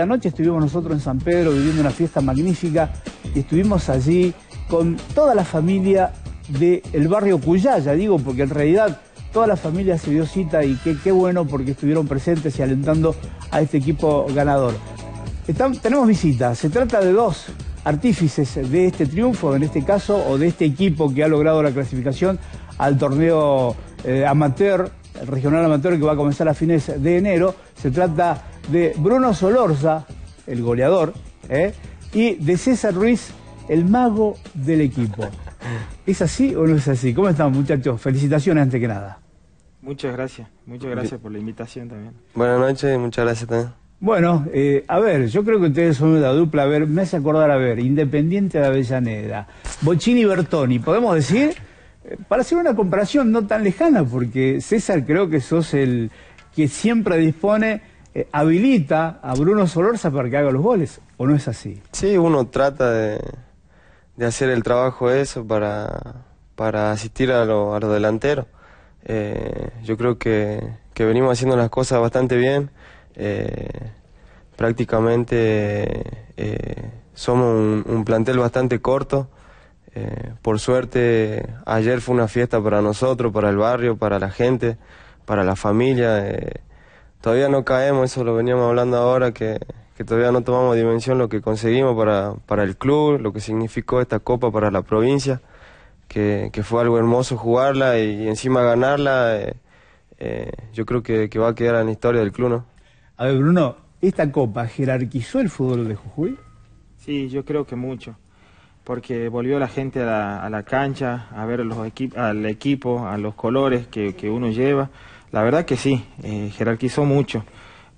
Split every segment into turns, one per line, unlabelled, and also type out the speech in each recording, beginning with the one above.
La noche estuvimos nosotros en San Pedro viviendo una fiesta magnífica y estuvimos allí con toda la familia del el barrio Cuyaya, digo, porque en realidad toda la familia se dio cita y qué, qué bueno porque estuvieron presentes y alentando a este equipo ganador. tenemos visitas, se trata de dos artífices de este triunfo, en este caso, o de este equipo que ha logrado la clasificación al torneo eh, amateur, regional amateur que va a comenzar a fines de enero. Se trata de Bruno Solorza, el goleador, ¿eh? y de César Ruiz, el mago del equipo. ¿Es así o no es así? ¿Cómo están muchachos? Felicitaciones antes que nada.
Muchas gracias, muchas gracias por la invitación también. Buenas noches, muchas gracias también.
Bueno, eh, a ver, yo creo que ustedes son una dupla, a ver, me hace acordar, a ver, Independiente de Avellaneda, Bochini y Bertoni, ¿podemos decir? Eh, para hacer una comparación no tan lejana, porque César creo que sos el que siempre dispone eh, habilita a Bruno Solorza para que haga los goles, ¿o no es así?
Sí, uno trata de, hacer el trabajo eso para, para asistir a los delanteros. Eh, yo creo que, venimos haciendo las cosas bastante bien. Eh, prácticamente somos un, plantel bastante corto. por suerte, ayer fue una fiesta para nosotros, para el barrio, para la gente, para la familia todavía no caemos, eso lo veníamos hablando ahora, que, todavía no tomamos dimensión lo que conseguimos para, para, el club, lo que significó esta copa para la provincia, que, fue algo hermoso jugarla y, encima ganarla, eh, eh, yo creo que, va a quedar en la historia del club, ¿no?
A ver, Bruno, ¿esta copa jerarquizó el fútbol de Jujuy?
Sí, yo creo que mucho, porque volvió la gente a la, cancha, a ver los equipos, al equipo, a los colores que, que uno lleva la verdad que sí, eh, jerarquizó mucho,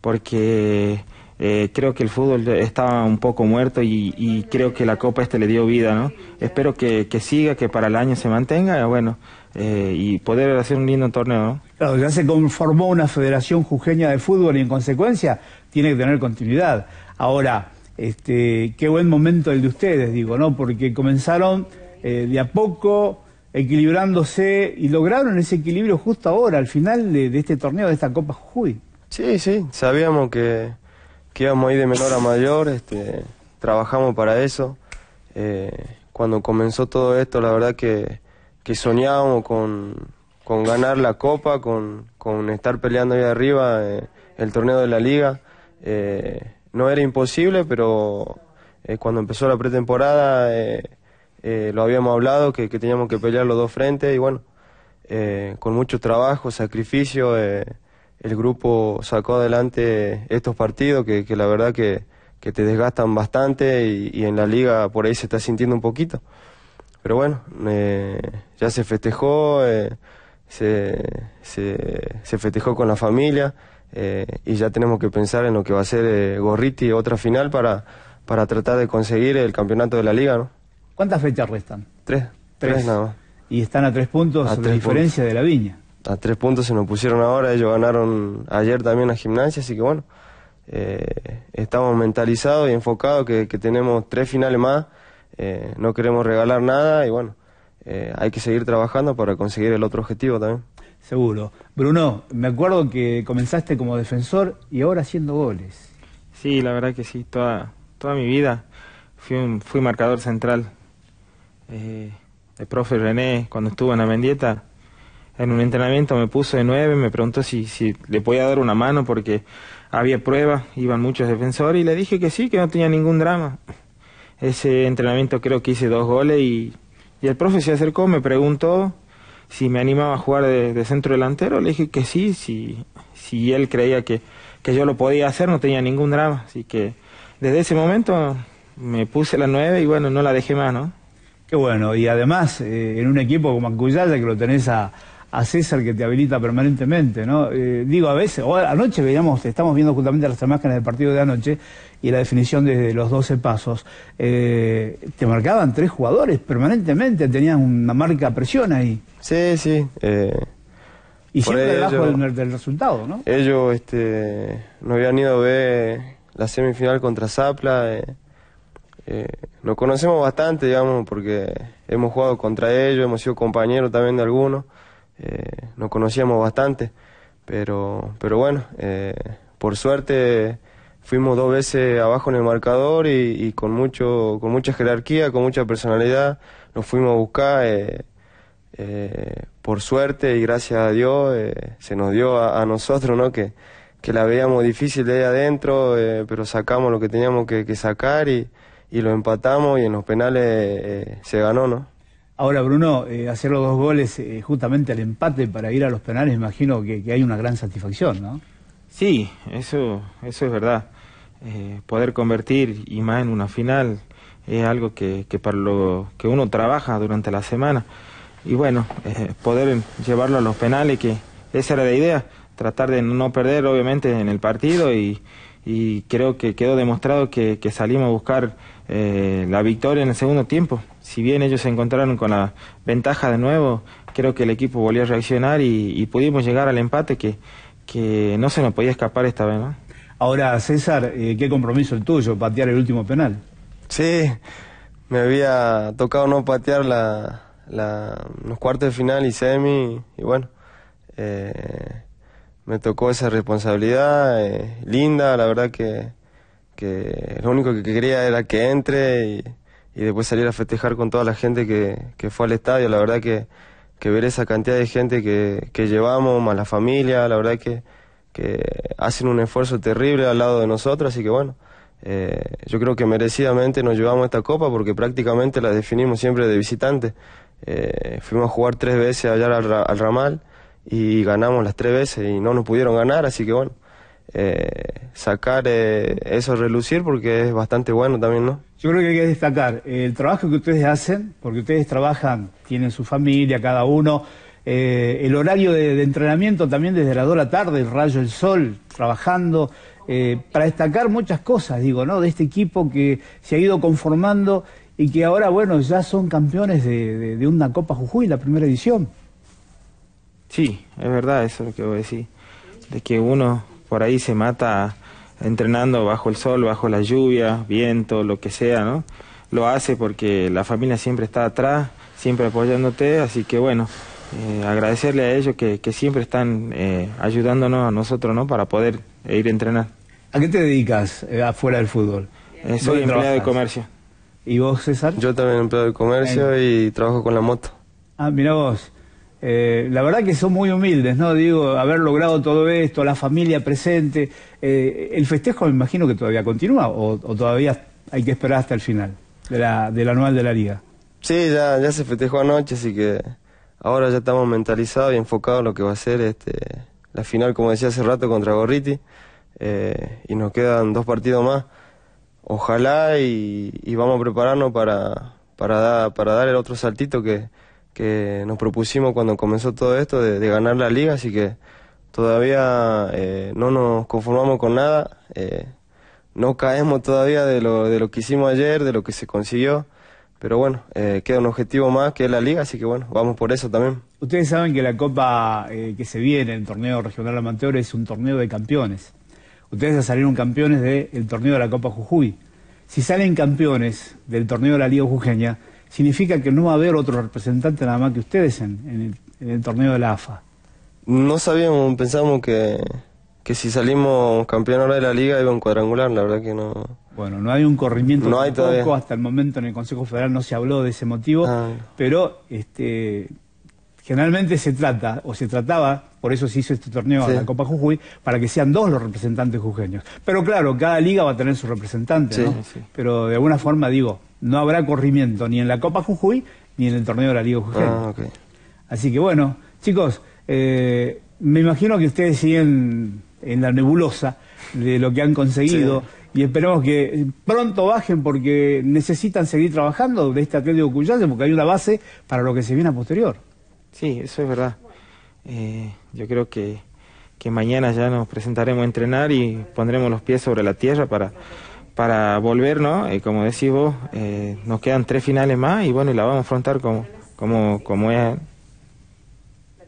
porque eh, creo que el fútbol estaba un poco muerto y, creo que la Copa este le dio vida, ¿no? Espero que, siga, que para el año se mantenga, eh, bueno, y poder hacer un lindo torneo, ¿no?
Claro, ya se conformó una federación jujeña de fútbol y en consecuencia tiene que tener continuidad. Ahora, este, qué buen momento el de ustedes, digo, ¿no? Porque comenzaron de a poco, equilibrándose y lograron ese equilibrio justo ahora, al final de, este torneo, de esta Copa Jujuy. Sí, sí,
sabíamos que, que, íbamos a de menor a mayor, este, trabajamos para eso. Eh, cuando comenzó todo esto, la verdad que, que soñábamos con, ganar la Copa, con, estar peleando ahí arriba eh, el torneo de la Liga. Eh, no era imposible, pero cuando empezó la pretemporada eh, lo habíamos hablado, que, teníamos que pelear los dos frentes y bueno, eh, con mucho trabajo, sacrificio, eh, el grupo sacó adelante estos partidos que, la verdad que, te desgastan bastante y, en la liga por ahí se está sintiendo un poquito. Pero bueno, ya se festejó, se, se, festejó con la familia. y ya tenemos que pensar en lo que va a ser Gorriti otra final para, para tratar de conseguir el campeonato de la liga, ¿no?
¿Cuántas fechas restan? Tres. Tres, nada más. Y están a tres puntos a diferencia de la viña.
A tres puntos se nos pusieron ahora, ellos ganaron ayer también a gimnasia, así que bueno, eh, estamos mentalizados y enfocados que, tenemos tres finales más, eh, no queremos regalar nada y bueno, eh, hay que seguir trabajando para conseguir el otro objetivo también.
Seguro. Bruno, me acuerdo que comenzaste como defensor y ahora haciendo goles. Sí, la verdad
que sí, toda, toda mi vida fui, fui marcador central. Eh, el profe René, cuando estuvo en la Mendieta, en un entrenamiento me puso de nueve, me preguntó si, si le podía dar una mano porque había pruebas, iban muchos defensores y le dije que sí, que no tenía ningún drama. Ese entrenamiento creo que hice dos goles y, el profe se acercó, me preguntó si me animaba a jugar de, centro delantero, le dije que sí, si, si él creía que, que, yo lo podía hacer, no tenía ningún drama. Así que
desde ese momento me puse la nueve y bueno, no la dejé más, ¿no? bueno, y además eh, en un equipo como Ancuyaya que lo tenés a, César que te habilita permanentemente, ¿no? Eh, digo, a veces, o anoche veíamos, estamos viendo justamente las imágenes del partido de anoche y la definición de los 12 pasos, eh, te marcaban tres jugadores permanentemente, tenías una marca presión ahí. Sí, sí. y siempre debajo del, resultado, ¿no?
Ellos este, no habían ido a ver la semifinal contra Zapla eh, nos conocemos bastante, digamos, porque hemos jugado contra ellos, hemos sido compañeros también de algunos, eh, nos conocíamos bastante, pero, pero bueno, eh, por suerte fuimos dos veces abajo en el marcador y, con, mucho, con mucha jerarquía, con mucha personalidad, nos fuimos a buscar. Eh, por suerte y gracias a Dios se nos dio a, nosotros, ¿no? Que, que la veíamos difícil de ahí adentro, pero sacamos lo que teníamos que sacar y, y lo empatamos y en los penales eh, se ganó, ¿no?
Ahora, Bruno, eh, hacer los dos goles eh, justamente al empate para ir a los penales, imagino que, hay una gran satisfacción, ¿no?
Sí, eso, eso es verdad. poder convertir y más en una final es algo que, que, para lo que uno trabaja durante la semana. Y bueno, poder llevarlo a los penales, que esa era la idea, tratar de no perder obviamente en el partido y, y creo que quedó demostrado que, salimos a buscar eh, la victoria en el segundo tiempo. Si bien ellos se encontraron con la ventaja de nuevo, creo que el equipo volvió a reaccionar y, pudimos llegar al empate que, que no se nos podía escapar esta vez.
Ahora, César, eh, qué compromiso el tuyo, patear el último penal. Sí, me había tocado no patear
la, los cuartos de final y semi, y bueno, eh, me tocó esa responsabilidad eh, linda, la verdad que, lo único que quería era que entre y, después salir a festejar con toda la gente que, que fue al estadio, la verdad que, ver esa cantidad de gente que, que llevamos, más la familia, la verdad que, hacen un esfuerzo terrible al lado de nosotros, así que bueno, eh, yo creo que merecidamente nos llevamos esta copa porque prácticamente la definimos siempre de visitante. Eh, fuimos a jugar tres veces allá al ramal y ganamos las tres veces y no nos pudieron ganar, así que bueno, eh, sacar eh, eso relucir
porque es bastante bueno también, ¿no? Yo creo que hay que destacar eh, el trabajo que ustedes hacen, porque ustedes trabajan, tienen su familia, cada uno, el horario de, entrenamiento también desde las 2 de la tarde, el rayo el sol, trabajando, para destacar muchas cosas, digo, ¿no? De este equipo que se ha ido conformando y que ahora, bueno, ya son campeones de una Copa Jujuy, la primera edición.
Sí, es verdad eso lo que voy a decir, de que uno por ahí se mata entrenando bajo el sol, bajo la lluvia, viento, lo que sea, ¿no? Lo hace porque la familia siempre está atrás, siempre apoyándote, así que bueno, eh, agradecerle a ellos que, siempre están eh, ayudándonos a nosotros, ¿no? Para poder eh, ir a entrenar.
¿A qué te dedicas afuera del fútbol?
soy empleado de comercio. ¿Y vos, César? Yo también empleado de comercio y
trabajo con la moto. Ah, mira vos. Eh, la verdad que son muy humildes, ¿no? Digo, haber logrado todo esto, la familia presente. Eh, el festejo me imagino que todavía continúa o, todavía hay que esperar hasta el final del anual de la liga. Sí, ya, ya
se festejó anoche, así que ahora ya estamos mentalizados y enfocados en lo que va a ser este, la final, como decía hace rato, contra Gorriti. Eh, y nos quedan dos partidos más. Ojalá y, vamos a prepararnos para, para, para dar el otro saltito que, que nos propusimos cuando comenzó todo esto de, ganar la liga, así que todavía eh, no nos conformamos con nada, eh, no caemos todavía de lo, de lo que hicimos ayer, de lo que se consiguió, pero bueno, eh, queda un objetivo más que es la liga, así que bueno, vamos por eso también.
Ustedes saben que la Copa que se viene, el torneo regional amateur, es un torneo de campeones. Ustedes ya salieron campeones del torneo de la Copa Jujuy. Si salen campeones del torneo de la Liga Jujeña, significa que no va a haber otro representante nada más que ustedes en, el, torneo de la AFA.
No sabíamos, pensábamos que, si salimos campeón ahora de la liga iba a cuadrangular, la verdad que no.
Bueno, no hay un corrimiento no hay tampoco, hasta el momento en el Consejo Federal no se habló de ese motivo, ah. pero este, generalmente se trata, o se trataba, por eso se hizo este torneo a la Copa Jujuy, para que sean dos los representantes jujeños. Pero claro, cada liga va a tener su representante, sí, Sí. Pero de alguna forma digo, no habrá corrimiento ni en la Copa Jujuy ni en el torneo de la Liga Jujuy. Ah, Así que bueno, chicos, eh, me imagino que ustedes siguen en la nebulosa de lo que han conseguido y esperamos que pronto bajen porque necesitan seguir trabajando de este Atlético Cuyase porque hay una base para lo que se viene a posterior. Sí, eso es verdad.
Eh, yo creo que, que mañana ya nos presentaremos a entrenar y pondremos los pies sobre la tierra para para volver, ¿no? Y eh, como decís vos, eh, nos quedan tres finales más y bueno, y la vamos a afrontar como, como, como es. ¿eh?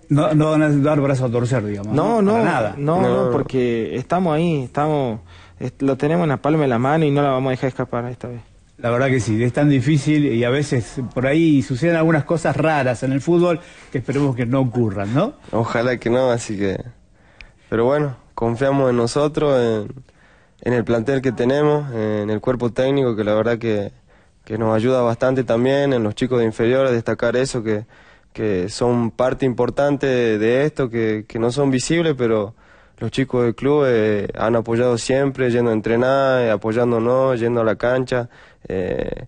No, no van a dar brazo a torcer, digamos. No, no, no, nada. no, no,
porque estamos ahí, estamos, lo tenemos en la palma de la mano y
no la vamos a dejar escapar esta vez. La verdad que sí, es tan difícil y a veces por ahí suceden algunas cosas raras en el fútbol que esperemos que no ocurran, ¿no?
Ojalá que no, así que... Pero bueno, confiamos en nosotros, en en el plantel que tenemos, en el cuerpo técnico, que la verdad que, nos ayuda bastante también, en los chicos de inferiores, destacar eso, que, que son parte importante de esto, que, no son visibles, pero los chicos del club eh, han apoyado siempre, yendo a entrenar, eh, apoyándonos, yendo a la cancha. Eh,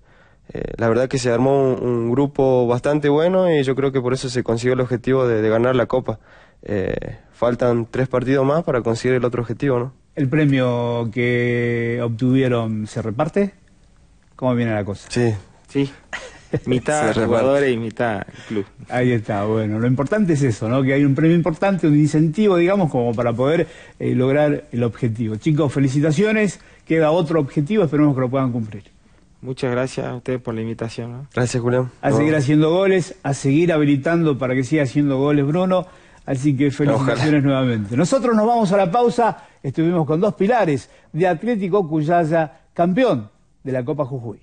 la verdad que se armó un, grupo bastante bueno y yo creo que por eso se consiguió el objetivo de, de ganar la copa. faltan tres partidos más para conseguir el otro objetivo, ¿no?
¿El premio que obtuvieron se reparte? ¿Cómo viene la cosa? Sí. Sí. mitad jugadores y mitad club. Ahí está, bueno, lo importante es eso, ¿no? Que hay un premio importante, un incentivo, digamos, como para poder eh, lograr el objetivo. Chicos, felicitaciones, queda otro objetivo, esperemos que lo puedan cumplir. Muchas gracias a ustedes por la invitación. ¿no? Gracias, Julián. A seguir haciendo goles, a seguir habilitando para que siga haciendo goles, Bruno. Así que felicitaciones nuevamente. Nosotros nos vamos a la pausa. Estuvimos con dos pilares de Atlético Cuyaya, campeón de la Copa Jujuy.